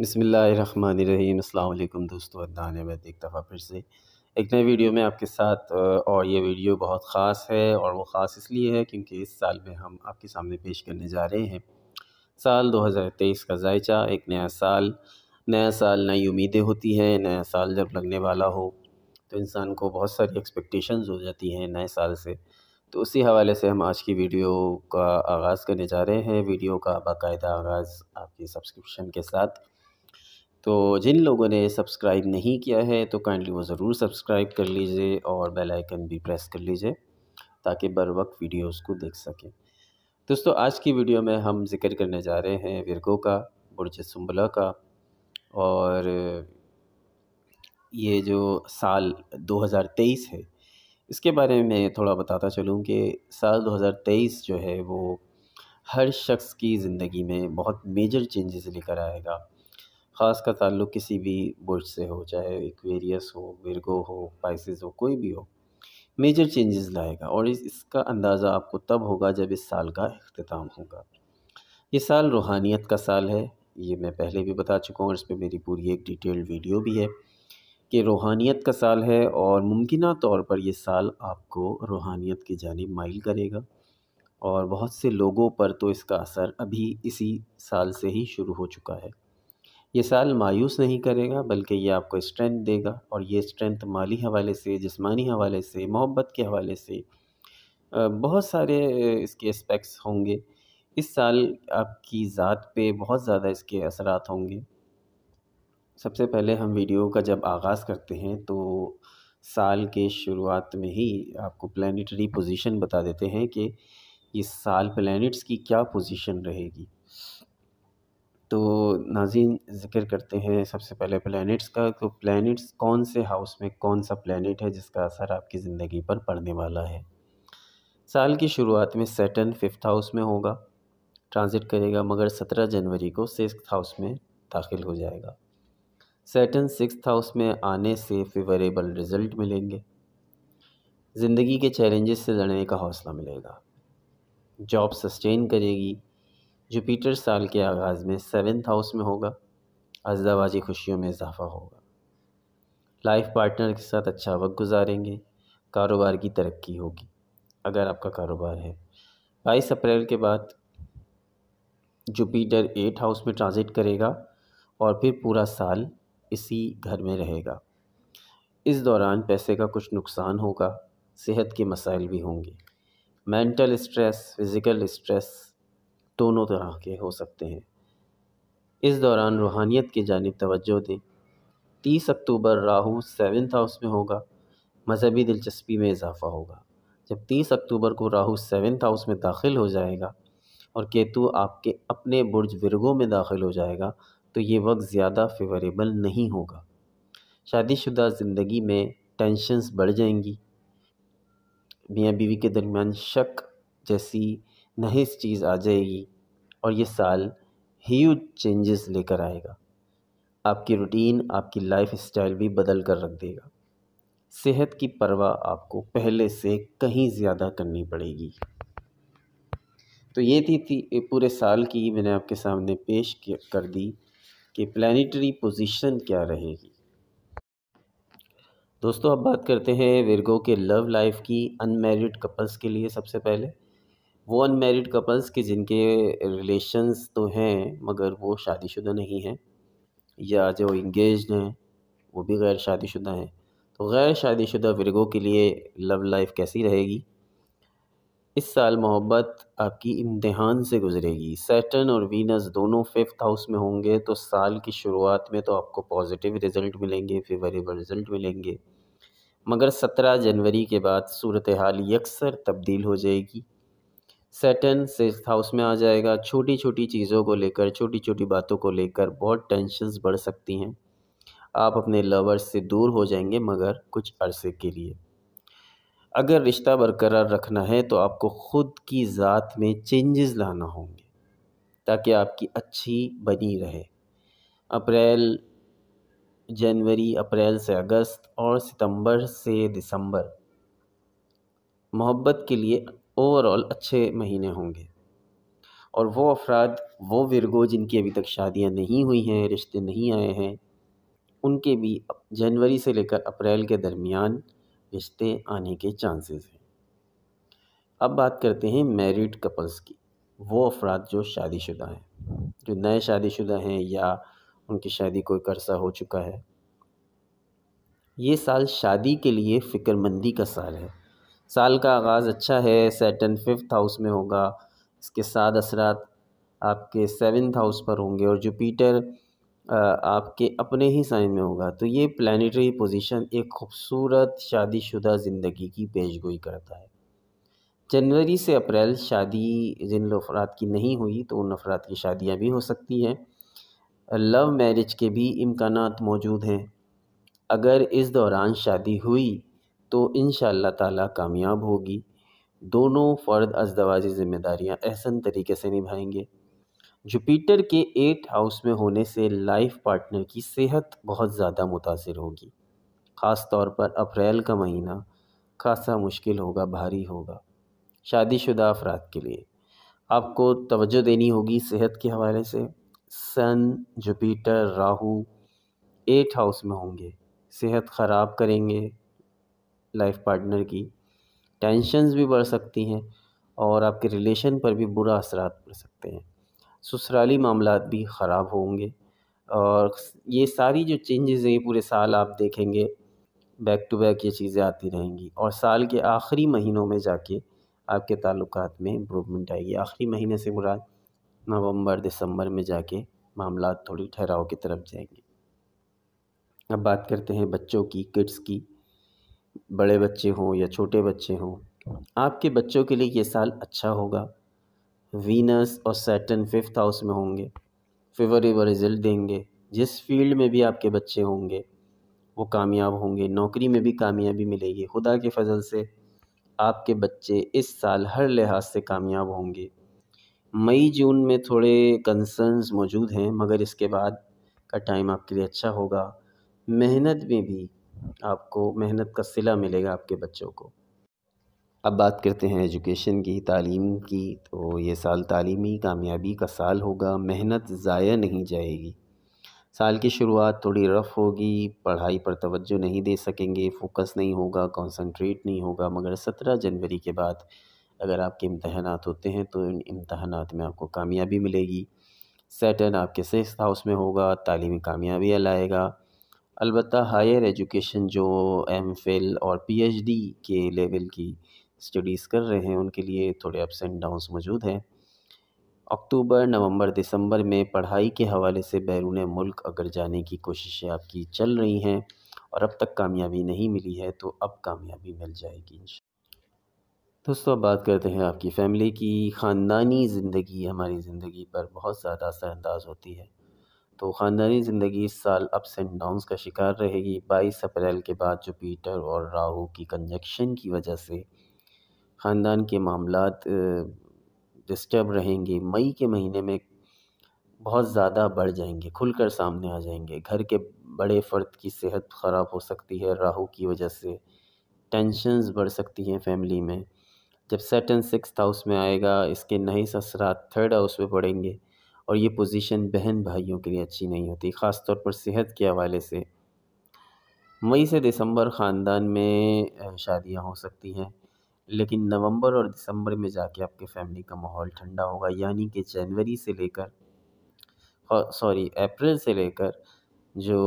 बसमीम अल्लाम दोस्तों अदान मैं एक दफ़ा फिर से एक नए वीडियो में आपके साथ और ये वीडियो बहुत ख़ास है और वो ख़ास इसलिए है क्योंकि इस साल में हम आपके सामने पेश करने जा रहे हैं साल 2023 का जायचा एक नया साल नया साल नई उम्मीदें होती हैं नया साल जब लगने वाला हो तो इंसान को बहुत सारी एक्सपेक्टेशन हो जाती हैं नए साल से तो उसी हवाले से हम आज की वीडियो का आगाज़ करने जा रहे हैं वीडियो का बाकायदा आगाज़ आपके सब्सक्रिप्शन के साथ तो जिन लोगों ने सब्सक्राइब नहीं किया है तो काइंडली वो ज़रूर सब्सक्राइब कर लीजिए और बेल आइकन भी प्रेस कर लीजिए ताकि बर वक्त वीडियोज़ को देख सकें दोस्तों आज की वीडियो में हम जिक्र करने जा रहे हैं विरगो का बुरज सुम्बला का और ये जो साल 2023 है इसके बारे में थोड़ा बताता चलूँ कि साल 2023 जो है वो हर शख्स की ज़िंदगी में बहुत मेजर चेंजेस लेकर आएगा ख़ास का ताल्लुक़ किसी भी बुर्ज से हो चाहे एक्वेरियस हो विरगो हो पाइस हो कोई भी हो मेजर चेंजेस लाएगा और इस इसका अंदाज़ा आपको तब होगा जब इस साल का अख्ताम होगा ये साल रूहानियत का साल है ये मैं पहले भी बता चुका हूँ और इस पर मेरी पूरी एक डिटेल्ड वीडियो भी है कि रूहानियत का साल है और मुमकिन तौर पर यह साल आपको रूहानियत की जानब माइल करेगा और बहुत से लोगों पर तो इसका असर अभी इसी साल से ही शुरू हो चुका है ये साल मायूस नहीं करेगा बल्कि ये आपको स्ट्रेंथ देगा और ये स्ट्रेंथ माली हवाले से जिस्मानी हवाले से मोहब्बत के हवाले से बहुत सारे इसके एस्पेक्ट्स होंगे इस साल आपकी ज़ात पे बहुत ज़्यादा इसके असरात होंगे सबसे पहले हम वीडियो का जब आगाज़ करते हैं तो साल के शुरुआत में ही आपको प्लानिटरी पोजीशन बता देते हैं कि इस साल प्लैनेट्स की क्या पोजीशन रहेगी तो नाजीन ज़िक्र करते हैं सबसे पहले प्लैनेट्स का तो प्लैनेट्स कौन से हाउस में कौन सा प्लैनेट है जिसका असर आपकी ज़िंदगी पर पड़ने वाला है साल की शुरुआत में सैटन फिफ्थ हाउस में होगा ट्रांज़िट करेगा मगर सत्रह जनवरी को सिक्स हाउस में दाखिल हो जाएगा सैटन सिक्स हाउस में आने से फेवरेबल रिज़ल्ट मिलेंगे ज़िंदगी के चैलेंजेस से लड़ने का हौसला मिलेगा जॉब सस्टेन करेगी जुपिटर साल के आगाज़ में सेवन्थ हाउस में होगा अजदाबाजी खुशियों में इजाफा होगा लाइफ पार्टनर के साथ अच्छा वक्त गुजारेंगे कारोबार की तरक्की होगी अगर आपका कारोबार है बाईस अप्रैल के बाद जुपिटर एट हाउस में ट्रांजिट करेगा और फिर पूरा साल इसी घर में रहेगा इस दौरान पैसे का कुछ नुकसान होगा सेहत के मसाइल भी होंगे मेंटल स्ट्रेस फिज़िकल स्ट्रेस दोनों तरह के हो सकते हैं इस दौरान रूहानियत की जानब तवज्जो दें तीस अक्टूबर राहु सेवन्थ हाउस में होगा मजहबी दिलचस्पी में इजाफ़ा होगा जब तीस अक्टूबर को राहु सेवन्थ हाउस में दाखिल हो जाएगा और केतु आपके अपने बुर्ज विरगों में दाखिल हो जाएगा तो ये वक्त ज़्यादा फेवरेबल नहीं होगा शादीशुदा ज़िंदगी में टेंशनस बढ़ जाएंगी मियाँ बीवी के दरमियान शक जैसी नहीं चीज़ आ जाएगी और ये साल ह्यूज चेंजेस लेकर आएगा आपकी रूटीन आपकी लाइफ स्टाइल भी बदल कर रख देगा सेहत की परवाह आपको पहले से कहीं ज़्यादा करनी पड़ेगी तो ये थी, थी पूरे साल की मैंने आपके सामने पेश कर दी कि प्लानिटरी पोजीशन क्या रहेगी दोस्तों अब बात करते हैं विरगो के लव लाइफ की अनमेरिड कपल्स के लिए सबसे पहले वो अनमेरिड कपल्स के जिनके रिलेशंस तो हैं मगर वो शादीशुदा नहीं हैं या जो इंगेज हैं वो भी गैर शादीशुदा हैं तो गैर शादीशुदा वर्गों के लिए लव लाइफ कैसी रहेगी इस साल मोहब्बत आपकी इम्तहान से गुजरेगी सैटर्न और वीनस दोनों फिफ्थ हाउस में होंगे तो साल की शुरुआत में तो आपको पॉजिटिव रिज़ल्ट मिलेंगे फेवरेबल रिज़ल्ट मिलेंगे मगर सत्रह जनवरी के बाद सूरत हाल यकसर तब्दील हो जाएगी सेटन सिक्स हाउस में आ जाएगा छोटी छोटी चीज़ों को लेकर छोटी छोटी बातों को लेकर बहुत टेंशन्स बढ़ सकती हैं आप अपने लवर्स से दूर हो जाएंगे मगर कुछ अरसे के लिए अगर रिश्ता बरकरार रखना है तो आपको ख़ुद की ज़ात में चेंजेस लाना होंगे ताकि आपकी अच्छी बनी रहे अप्रैल जनवरी अप्रैल से अगस्त और सितंबर से दिसंबर मोहब्बत के लिए ओवरऑल अच्छे महीने होंगे और वो अफराद वो विरगो जिनकी अभी तक शादियां नहीं हुई हैं रिश्ते नहीं आए हैं उनके भी जनवरी से लेकर अप्रैल के दरमियान रिश्ते आने के चांसेस हैं अब बात करते हैं मैरिड कपल्स की वो अफराद जो शादीशुदा हैं जो नए शादीशुदा हैं या उनकी शादी कोई कर्सा हो चुका है ये साल शादी के लिए फ़िक्रमंदी का साल है साल का आगाज़ अच्छा है सेटन फिफ्थ हाउस में होगा इसके सात असरात आपके सेवन्थ हाउस पर होंगे और जुपीटर आपके अपने ही साइन में होगा तो ये प्लानिटरी पोजीशन एक खूबसूरत शादीशुदा ज़िंदगी की पेशगोई करता है जनवरी से अप्रैल शादी जिन अफराद की नहीं हुई तो उन अफराद की शादियाँ भी हो सकती हैं लव मैरिज के भी इम्कान मौजूद हैं अगर इस दौरान शादी हुई तो इन ताला कामयाब होगी दोनों फ़र्द अजदवाजी ज़िम्मेदारियाँ एहसन तरीके से निभाएंगे जुपिटर के एट हाउस में होने से लाइफ पार्टनर की सेहत बहुत ज़्यादा मुतासर होगी ख़ास तौर पर अप्रैल का महीना खासा मुश्किल होगा भारी होगा शादीशुदा अफराद के लिए आपको तवज्जो देनी होगी सेहत के हवाले से sun Jupiter Rahu eight house में होंगे सेहत ख़राब करेंगे लाइफ पार्टनर की टेंशन्स भी बढ़ सकती हैं और आपके रिलेशन पर भी बुरा असर पड़ सकते हैं ससुराली मामला भी ख़राब होंगे और ये सारी जो चेंजेस हैं पूरे साल आप देखेंगे बैक टू बैक ये चीज़ें आती रहेंगी और साल के आखिरी महीनों में जाके आपके ताल्लुक में इम्प्रूवमेंट आएगी आखिरी महीने से बुरा नवंबर दिसंबर में जाके मामला थोड़ी ठहराव की तरफ जाएंगे अब बात करते हैं बच्चों की किड्स की बड़े बच्चे हों या छोटे बच्चे हों आपके बच्चों के लिए ये साल अच्छा होगा वीनस और सैटन फिफ्थ हाउस में होंगे फेवरेबल रिजल्ट देंगे जिस फील्ड में भी आपके बच्चे होंगे वो कामयाब होंगे नौकरी में भी कामयाबी मिलेगी खुदा के फजल से आपके बच्चे इस साल हर लिहाज से कामयाब होंगे मई जून में थोड़े कंसर्न्स मौजूद हैं मगर इसके बाद का टाइम आपके लिए अच्छा होगा मेहनत में भी आपको मेहनत का सिला मिलेगा आपके बच्चों को अब बात करते हैं एजुकेशन की तालीम की तो ये साल तालीमी कामयाबी का साल होगा मेहनत ज़ाया नहीं जाएगी साल की शुरुआत थोड़ी रफ़ होगी पढ़ाई पर तवज्जो नहीं दे सकेंगे फोकस नहीं होगा कंसंट्रेट नहीं होगा मगर सत्रह जनवरी के बाद अगर आपके इम्तहान होते हैं तो इन इम्तहान में आपको कामयाबी मिलेगी सैटन आपके सिक्स हाउस में होगा तालीमी कामयाबियाँ लाएगा अलबत् हायर एजुकेशन जो एम फिल और पीएचडी के लेवल की स्टडीज़ कर रहे हैं उनके लिए थोड़े अप्स एंड डाउन मौजूद हैं अक्टूबर नवंबर दिसंबर में पढ़ाई के हवाले से बैरून मुल्क अगर जाने की कोशिशें आपकी चल रही हैं और अब तक कामयाबी नहीं मिली है तो अब कामयाबी मिल जाएगी दोस्तों अब बात करते हैं आपकी फ़ैमिली की ख़ानदानी ज़िंदगी हमारी ज़िंदगी पर बहुत ज़्यादा असरअंदाज होती है तो ख़ानदानी ज़िंदगी इस साल अप्स एंड डाउन्स का शिकार रहेगी बाईस अप्रैल के बाद जुपीटर और राहु की कंजक्शन की वजह से ख़ानदान के मामला डिस्टर्ब रहेंगे मई के महीने में बहुत ज़्यादा बढ़ जाएंगे खुलकर सामने आ जाएंगे घर के बड़े फ़र्द की सेहत ख़राब हो सकती है राहु की वजह से टेंशन्स बढ़ सकती हैं फैमिली में जब सेटन सिक्स हाउस में आएगा इसके नए ससरा थर्ड हाउस में पड़ेंगे और ये पोजीशन बहन भाइयों के लिए अच्छी नहीं होती ख़ास तौर पर सेहत के हवाले से मई से दिसंबर ख़ानदान में शादियां हो सकती हैं लेकिन नवंबर और दिसंबर में जाके आपके फैमिली का माहौल ठंडा होगा यानी कि जनवरी से लेकर सॉरी अप्रैल से लेकर जो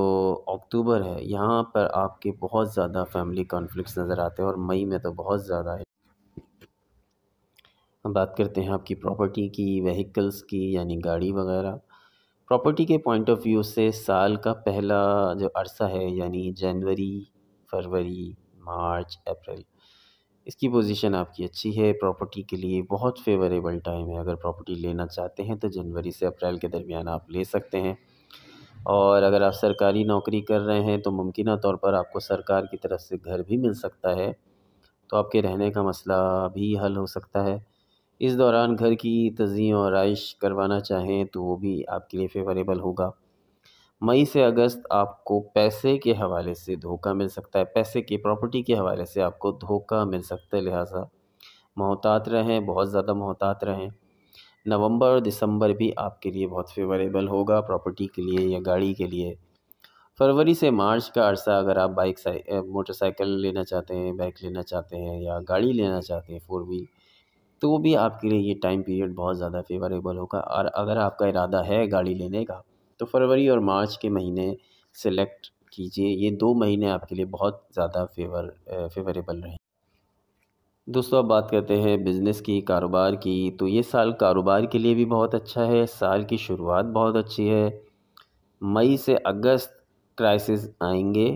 अक्टूबर है यहाँ पर आपके बहुत ज़्यादा फैमिली कॉन्फ्लिक्ट नज़र आते हैं और मई में तो बहुत ज़्यादा है हम बात करते हैं आपकी प्रॉपर्टी की व्हीकल्स की यानी गाड़ी वगैरह प्रॉपर्टी के पॉइंट ऑफ व्यू से साल का पहला जो अरसा है यानी जनवरी फरवरी मार्च अप्रैल इसकी पोजीशन आपकी अच्छी है प्रॉपर्टी के लिए बहुत फेवरेबल टाइम है अगर प्रॉपर्टी लेना चाहते हैं तो जनवरी से अप्रैल के दरमियान आप ले सकते हैं और अगर आप सरकारी नौकरी कर रहे हैं तो मुमकिन तौर पर आपको सरकार की तरफ से घर भी मिल सकता है तो आपके रहने का मसला भी हल हो सकता है इस दौरान घर की तजी और आइश करवाना चाहें तो वो भी आपके लिए फेवरेबल होगा मई से अगस्त आपको पैसे के हवाले से धोखा मिल सकता है पैसे के प्रॉपर्टी के हवाले से आपको धोखा मिल सकता है लिहाजा मोहतात रहें बहुत ज़्यादा मोहतात रहें नवंबर और दिसंबर भी आपके लिए बहुत फेवरेबल होगा प्रॉपर्टी के लिए या गाड़ी के लिए फरवरी से मार्च का अरसा अगर आप बाइक मोटरसाइकिल लेना चाहते हैं बाइक लेना चाहते हैं या गाड़ी लेना चाहते हैं फोर व्हील तो वो भी आपके लिए ये टाइम पीरियड बहुत ज़्यादा फ़ेवरेबल होगा और अगर आपका इरादा है गाड़ी लेने का तो फरवरी और मार्च के महीने सेलेक्ट कीजिए ये दो महीने आपके लिए बहुत ज़्यादा फेवर फेवरेबल रहें दोस्तों अब बात करते हैं बिज़नेस की कारोबार की तो ये साल कारोबार के लिए भी बहुत अच्छा है साल की शुरुआत बहुत अच्छी है मई से अगस्त क्राइसिस आएंगे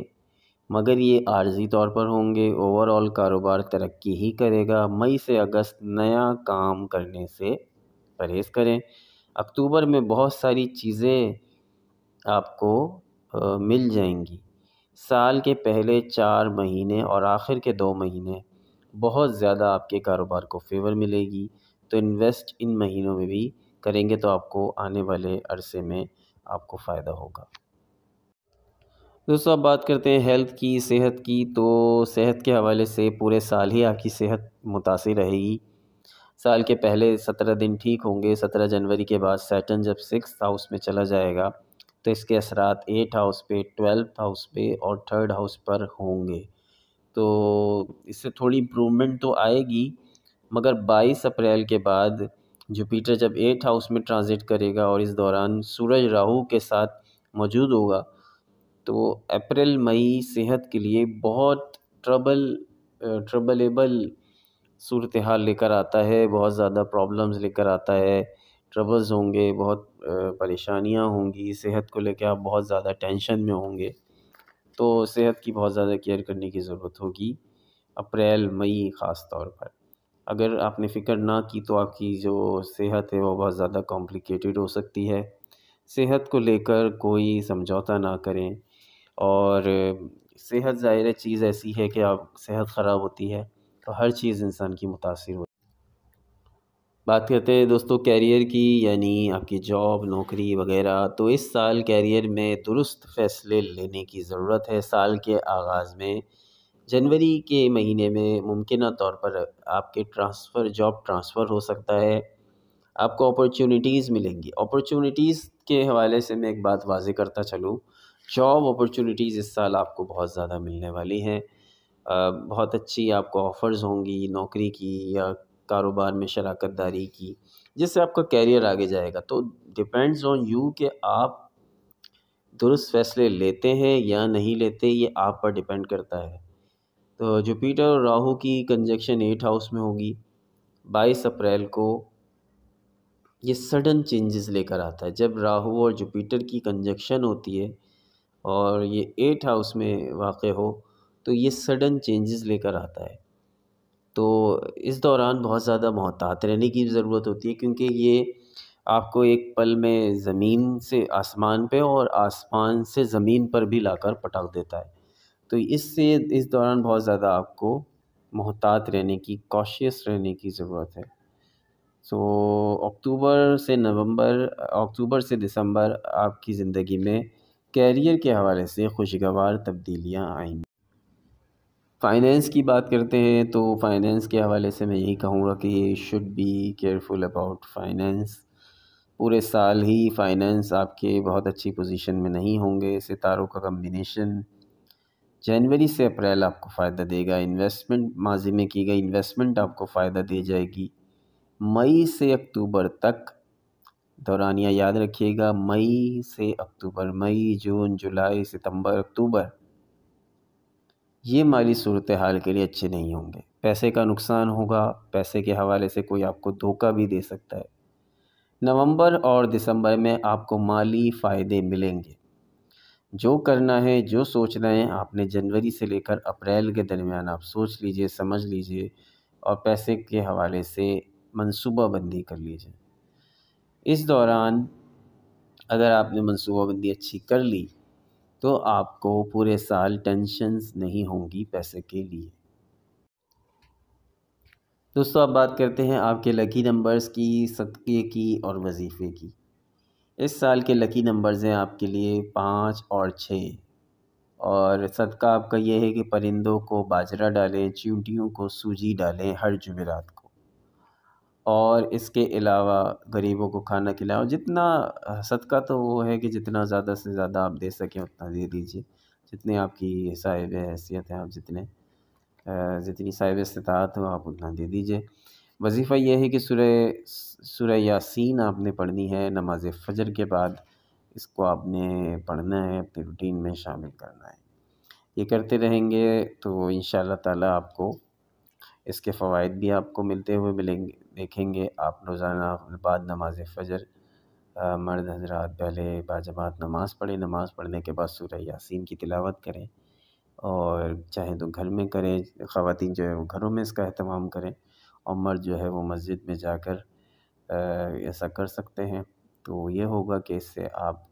मगर ये आर्जी तौर पर होंगे ओवरऑल कारोबार तरक्की ही करेगा मई से अगस्त नया काम करने से परहेज़ करें अक्टूबर में बहुत सारी चीज़ें आपको आ, मिल जाएंगी साल के पहले चार महीने और आखिर के दो महीने बहुत ज़्यादा आपके कारोबार को फेवर मिलेगी तो इन्वेस्ट इन महीनों में भी करेंगे तो आपको आने वाले अरसे में आपको फ़ायदा होगा दोस्तों अब बात करते हैं हेल्थ की सेहत की तो सेहत के हवाले से पूरे साल ही आपकी सेहत मुतासर रहेगी साल के पहले सत्रह दिन ठीक होंगे सत्रह जनवरी के बाद सैटन जब सिक्स हाउस में चला जाएगा तो इसके असरात एट हाउस पे ट्वेल्थ हाउस पे और थर्ड हाउस पर होंगे तो इससे थोड़ी इम्प्रूवमेंट तो आएगी मगर बाईस अप्रैल के बाद जुपीटर जब एट हाउस में ट्रांज़िट करेगा और इस दौरान सूरज राहु के साथ मौजूद होगा तो अप्रैल मई सेहत के लिए बहुत ट्रबल ट्रबलेबल सूरत हाल लेकर आता है बहुत ज़्यादा प्रॉब्लम्स लेकर आता है ट्रबल्स होंगे बहुत परेशानियाँ होंगी सेहत को लेकर आप बहुत ज़्यादा टेंशन में होंगे तो सेहत की बहुत ज़्यादा केयर करने की ज़रूरत होगी अप्रैल मई ख़ास तौर पर अगर आपने फ़िक्र ना की तो आपकी जो सेहत है वो बहुत ज़्यादा कॉम्प्लिकेटेड हो सकती है सेहत को लेकर कोई समझौता ना करें और सेहत ज़ाहिर चीज़ ऐसी है कि आप सेहत ख़राब होती है तो हर चीज़ इंसान की मुतासर होती बात करते हैं दोस्तों कैरियर की यानी आपकी जॉब नौकरी वगैरह तो इस साल कैरियर में दुरुस्त फैसले लेने की ज़रूरत है साल के आगाज़ में जनवरी के महीने में मुमकिन तौर पर आपके ट्रांसफ़र जॉब ट्रांसफ़र हो सकता है आपको अपॉर्चुनिटीज़ मिलेंगी अपॉर्चुनिटीज़ के हवाले से मैं एक बात वाजे करता चलूँ जॉब अपॉर्चुनिटीज़ इस साल आपको बहुत ज़्यादा मिलने वाली हैं बहुत अच्छी आपको ऑफ़र्स होंगी नौकरी की या कारोबार में शराकत दारी की जिससे आपका कैरियर आगे जाएगा तो डिपेंड्स ऑन यू कि आप दुरुस्त फैसले लेते हैं या नहीं लेते ये आप पर डिपेंड करता है तो जुपीटर और राहु की कंजक्शन एट हाउस में होगी बाईस अप्रैल को ये सडन चेंजेस लेकर आता है जब राहु और जुपीटर की कंजक्शन होती है और ये एट हाउस में वाक़ हो तो ये सडन चेंजेस लेकर आता है तो इस दौरान बहुत ज़्यादा मोहतात रहने की ज़रूरत होती है क्योंकि ये आपको एक पल में ज़मीन से आसमान पे और आसमान से ज़मीन पर भी लाकर पटक देता है तो इससे इस दौरान बहुत ज़्यादा आपको मोहतात रहने की कॉशियस रहने की ज़रूरत है सो अक्टूबर से नवंबर अक्टूबर से दिसंबर आपकी ज़िंदगी में कैरियर के हवाले से खुशगवार तब्दीलियाँ आएंगी फ़ाइनेंस की बात करते हैं तो फ़ाइनेंस के हवाले से मैं यही कहूँगा कि should be careful about finance पूरे साल ही फाइनेंस आपके बहुत अच्छी पोजीशन में नहीं होंगे सितारों का कम्बिनेशन जनवरी से अप्रैल आपको फ़ायदा देगा इन्वेस्टमेंट माजी में की गई इन्वेस्टमेंट आपको फ़ायदा दे जाएगी मई से अक्टूबर तक दौरानिया याद रखिएगा मई से अक्टूबर मई जून जुलाई सितंबर अक्टूबर ये माली सूरत हाल के लिए अच्छे नहीं होंगे पैसे का नुकसान होगा पैसे के हवाले से कोई आपको धोखा भी दे सकता है नवंबर और दिसंबर में आपको माली फ़ायदे मिलेंगे जो करना है जो सोचना है आपने जनवरी से लेकर अप्रैल के दरमियान आप सोच लीजिए समझ लीजिए और पैसे के हवाले से मनसूबाबंदी कर लीजिए इस दौरान अगर आपने मनसूबाबंदी अच्छी कर ली तो आपको पूरे साल टेंशन्स नहीं होंगी पैसे के लिए दोस्तों अब बात करते हैं आपके लकी नंबर्स की सदक़े की और वजीफ़े की इस साल के लकी नंबर्स हैं आपके लिए पाँच और छः और सदका आपका यह है कि परिंदों को बाजरा डालें चींटियों को सूजी डालें हर जुमेरात को और इसके अलावा गरीबों को खाना खिलाओ जितना सदका तो वो है कि जितना ज़्यादा से ज़्यादा आप दे सकें उतना दे दीजिए जितने आपकी साहिब हैसियत हैं आप जितने जितनी साहिब इस्तात हो आप उतना दे दीजिए वजीफ़ा यह है कि सुरह सुरह यासीन आपने पढ़नी है नमाज फजर के बाद इसको आपने पढ़ना है अपने रूटीन में शामिल करना है ये करते रहेंगे तो इन ताला आपको इसके फ़वाद भी आपको मिलते हुए मिलेंगे देखेंगे आप रोज़ाना बाद नमाज़ फ़जर मर्द हज़रात पहले बाजमात नमाज़ पढ़ें नमाज़ पढ़ने के बाद सूर्य यासिन की तिलावत करें और चाहे तो घर में करें ख़वातीन जो है वो घरों में इसका अहतमाम करें और मर्द जो है वो मस्जिद में जाकर ऐसा कर सकते हैं तो ये होगा कि इससे आप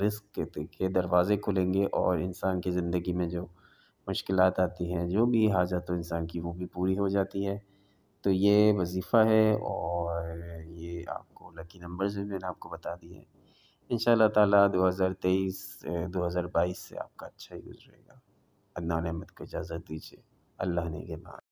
रिस्क के दरवाज़े खुलेंगे और इंसान की ज़िंदगी में जो मुश्किल आती हैं जो भी हाजत हो इंसान की वो भी पूरी हो जाती है तो ये वजीफ़ा है और ये आपको लकी नंबर्स भी मैंने आपको बता दिए हैं इन शाला दो हज़ार बाईस से आपका अच्छा ही गुजरेगा अदनान अहमद को इजाज़त दीजिए अल्लाह ने के बाद